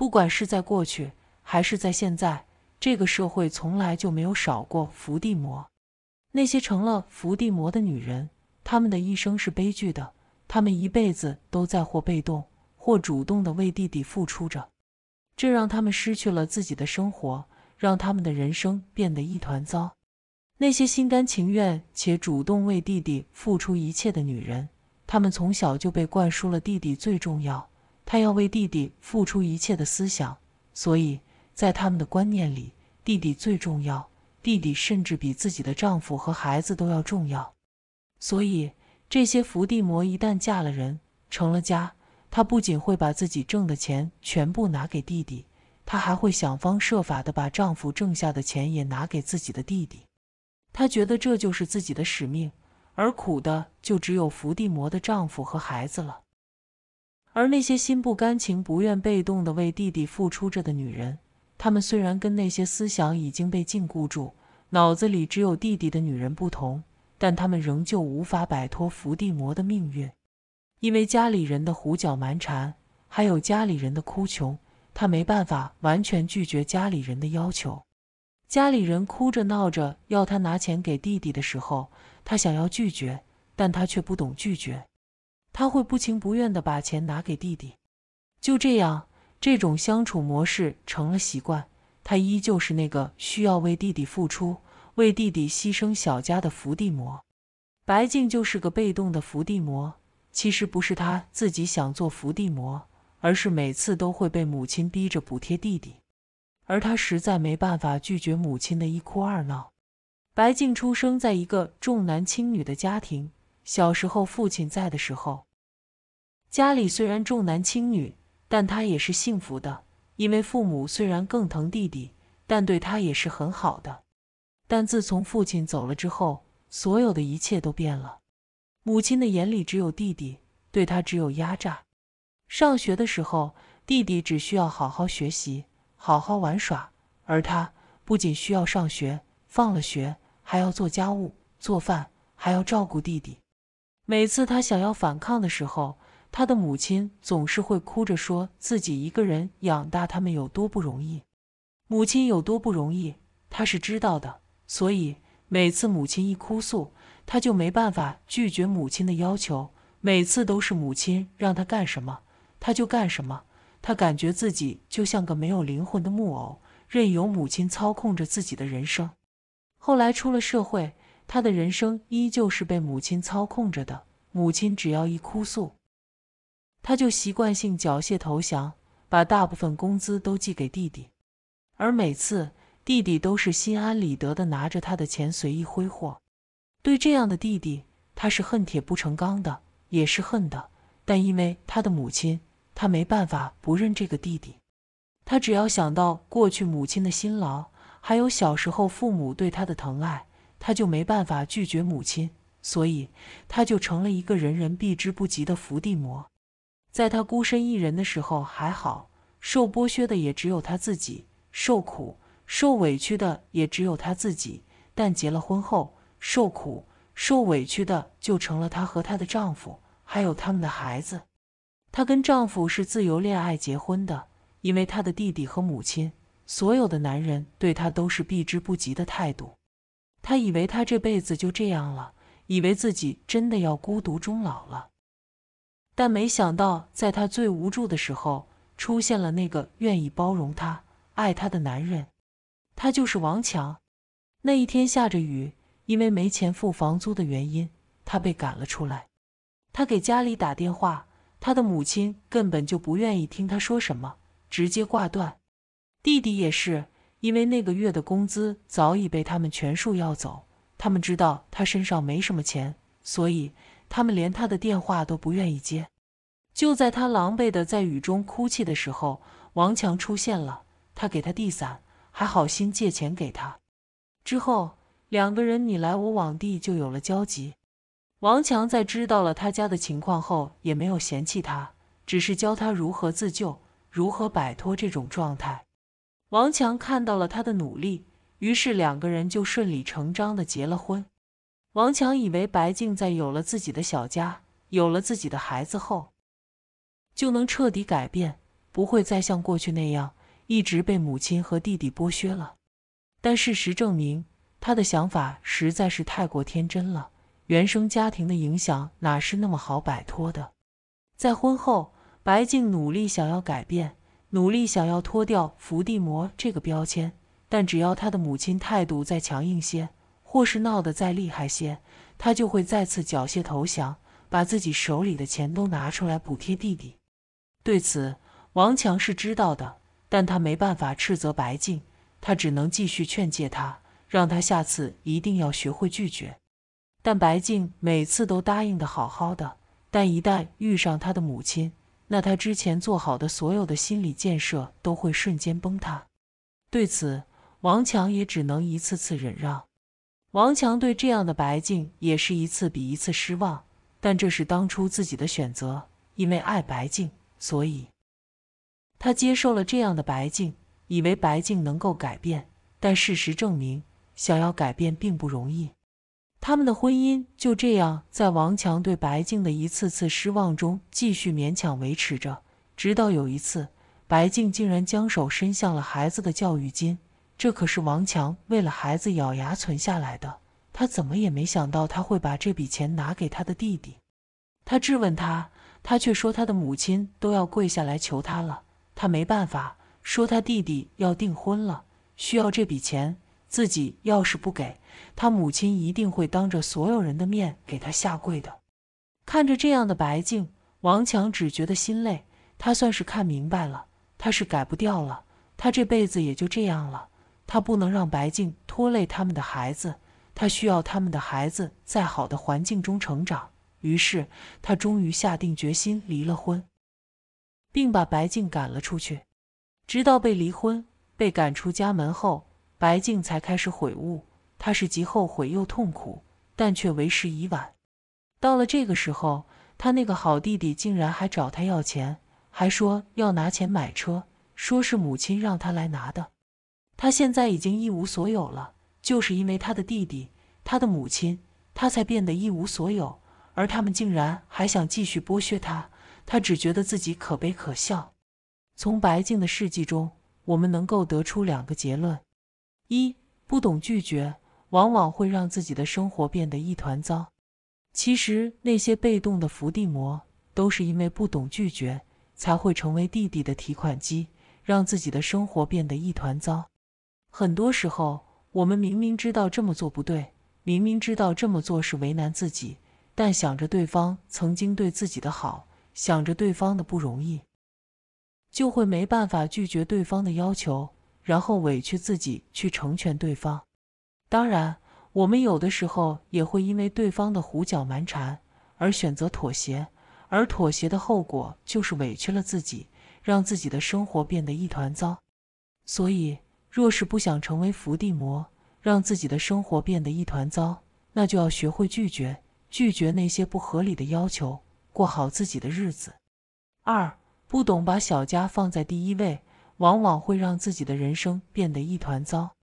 不管是在过去还是在现在，这个社会从来就没有少过伏地魔。那些成了伏地魔的女人，她们的一生是悲剧的，她们一辈子都在或被动或主动的为弟弟付出着，这让他们失去了自己的生活，让他们的人生变得一团糟。那些心甘情愿且主动为弟弟付出一切的女人，她们从小就被灌输了弟弟最重要。她要为弟弟付出一切的思想，所以在他们的观念里，弟弟最重要。弟弟甚至比自己的丈夫和孩子都要重要。所以，这些伏地魔一旦嫁了人，成了家，她不仅会把自己挣的钱全部拿给弟弟，她还会想方设法的把丈夫挣下的钱也拿给自己的弟弟。她觉得这就是自己的使命，而苦的就只有伏地魔的丈夫和孩子了。而那些心不甘情不愿、被动的为弟弟付出着的女人，她们虽然跟那些思想已经被禁锢住、脑子里只有弟弟的女人不同，但她们仍旧无法摆脱伏地魔的命运，因为家里人的胡搅蛮缠，还有家里人的哭穷，她没办法完全拒绝家里人的要求。家里人哭着闹着要她拿钱给弟弟的时候，她想要拒绝，但她却不懂拒绝。他会不情不愿地把钱拿给弟弟，就这样，这种相处模式成了习惯。他依旧是那个需要为弟弟付出、为弟弟牺牲小家的伏地魔。白静就是个被动的伏地魔。其实不是他自己想做伏地魔，而是每次都会被母亲逼着补贴弟弟，而他实在没办法拒绝母亲的一哭二闹。白静出生在一个重男轻女的家庭。小时候，父亲在的时候，家里虽然重男轻女，但他也是幸福的，因为父母虽然更疼弟弟，但对他也是很好的。但自从父亲走了之后，所有的一切都变了。母亲的眼里只有弟弟，对他只有压榨。上学的时候，弟弟只需要好好学习、好好玩耍，而他不仅需要上学，放了学还要做家务、做饭，还要照顾弟弟。每次他想要反抗的时候，他的母亲总是会哭着说自己一个人养大他们有多不容易，母亲有多不容易，他是知道的。所以每次母亲一哭诉，他就没办法拒绝母亲的要求。每次都是母亲让他干什么，他就干什么。他感觉自己就像个没有灵魂的木偶，任由母亲操控着自己的人生。后来出了社会。他的人生依旧是被母亲操控着的。母亲只要一哭诉，他就习惯性缴械投降，把大部分工资都寄给弟弟。而每次弟弟都是心安理得的拿着他的钱随意挥霍。对这样的弟弟，他是恨铁不成钢的，也是恨的。但因为他的母亲，他没办法不认这个弟弟。他只要想到过去母亲的辛劳，还有小时候父母对他的疼爱。他就没办法拒绝母亲，所以他就成了一个人人避之不及的伏地魔。在他孤身一人的时候还好，受剥削的也只有他自己，受苦受委屈的也只有他自己。但结了婚后，受苦受委屈的就成了他和他的丈夫，还有他们的孩子。她跟丈夫是自由恋爱结婚的，因为她的弟弟和母亲，所有的男人对她都是避之不及的态度。他以为他这辈子就这样了，以为自己真的要孤独终老了。但没想到，在他最无助的时候，出现了那个愿意包容他、爱他的男人，他就是王强。那一天下着雨，因为没钱付房租的原因，他被赶了出来。他给家里打电话，他的母亲根本就不愿意听他说什么，直接挂断。弟弟也是。因为那个月的工资早已被他们全数要走，他们知道他身上没什么钱，所以他们连他的电话都不愿意接。就在他狼狈的在雨中哭泣的时候，王强出现了，他给他递伞，还好心借钱给他。之后，两个人你来我往地就有了交集。王强在知道了他家的情况后，也没有嫌弃他，只是教他如何自救，如何摆脱这种状态。王强看到了他的努力，于是两个人就顺理成章地结了婚。王强以为白静在有了自己的小家、有了自己的孩子后，就能彻底改变，不会再像过去那样一直被母亲和弟弟剥削了。但事实证明，他的想法实在是太过天真了。原生家庭的影响哪是那么好摆脱的？在婚后，白静努力想要改变。努力想要脱掉伏地魔这个标签，但只要他的母亲态度再强硬些，或是闹得再厉害些，他就会再次缴械投降，把自己手里的钱都拿出来补贴弟弟。对此，王强是知道的，但他没办法斥责白静，他只能继续劝诫他，让他下次一定要学会拒绝。但白静每次都答应的好好的，但一旦遇上他的母亲。那他之前做好的所有的心理建设都会瞬间崩塌，对此，王强也只能一次次忍让。王强对这样的白静也是一次比一次失望，但这是当初自己的选择，因为爱白静，所以他接受了这样的白静，以为白静能够改变，但事实证明，想要改变并不容易。他们的婚姻就这样在王强对白静的一次次失望中继续勉强维持着，直到有一次，白静竟然将手伸向了孩子的教育金，这可是王强为了孩子咬牙存下来的。他怎么也没想到他会把这笔钱拿给他的弟弟。他质问他，他却说他的母亲都要跪下来求他了，他没办法，说他弟弟要订婚了，需要这笔钱。自己要是不给他母亲，一定会当着所有人的面给他下跪的。看着这样的白静，王强只觉得心累。他算是看明白了，他是改不掉了。他这辈子也就这样了。他不能让白静拖累他们的孩子，他需要他们的孩子在好的环境中成长。于是，他终于下定决心离了婚，并把白静赶了出去。直到被离婚、被赶出家门后。白静才开始悔悟，她是极后悔又痛苦，但却为时已晚。到了这个时候，她那个好弟弟竟然还找她要钱，还说要拿钱买车，说是母亲让他来拿的。他现在已经一无所有了，就是因为他的弟弟、他的母亲，他才变得一无所有。而他们竟然还想继续剥削他，他只觉得自己可悲可笑。从白静的事迹中，我们能够得出两个结论。一不懂拒绝，往往会让自己的生活变得一团糟。其实那些被动的伏地魔，都是因为不懂拒绝，才会成为弟弟的提款机，让自己的生活变得一团糟。很多时候，我们明明知道这么做不对，明明知道这么做是为难自己，但想着对方曾经对自己的好，想着对方的不容易，就会没办法拒绝对方的要求。然后委屈自己去成全对方，当然，我们有的时候也会因为对方的胡搅蛮缠而选择妥协，而妥协的后果就是委屈了自己，让自己的生活变得一团糟。所以，若是不想成为伏地魔，让自己的生活变得一团糟，那就要学会拒绝，拒绝那些不合理的要求，过好自己的日子。二，不懂把小家放在第一位。往往会让自己的人生变得一团糟。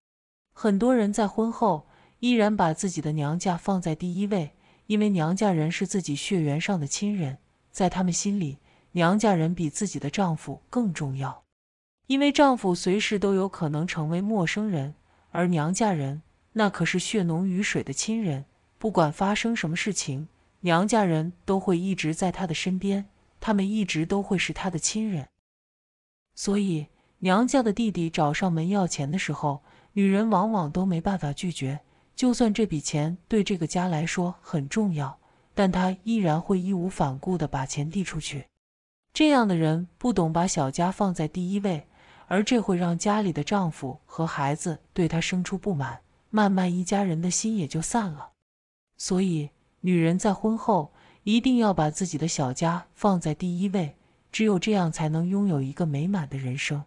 很多人在婚后依然把自己的娘家放在第一位，因为娘家人是自己血缘上的亲人，在他们心里，娘家人比自己的丈夫更重要。因为丈夫随时都有可能成为陌生人，而娘家人那可是血浓于水的亲人。不管发生什么事情，娘家人都会一直在他的身边，他们一直都会是他的亲人。所以。娘家的弟弟找上门要钱的时候，女人往往都没办法拒绝。就算这笔钱对这个家来说很重要，但她依然会义无反顾地把钱递出去。这样的人不懂把小家放在第一位，而这会让家里的丈夫和孩子对她生出不满，慢慢一家人的心也就散了。所以，女人在婚后一定要把自己的小家放在第一位，只有这样才能拥有一个美满的人生。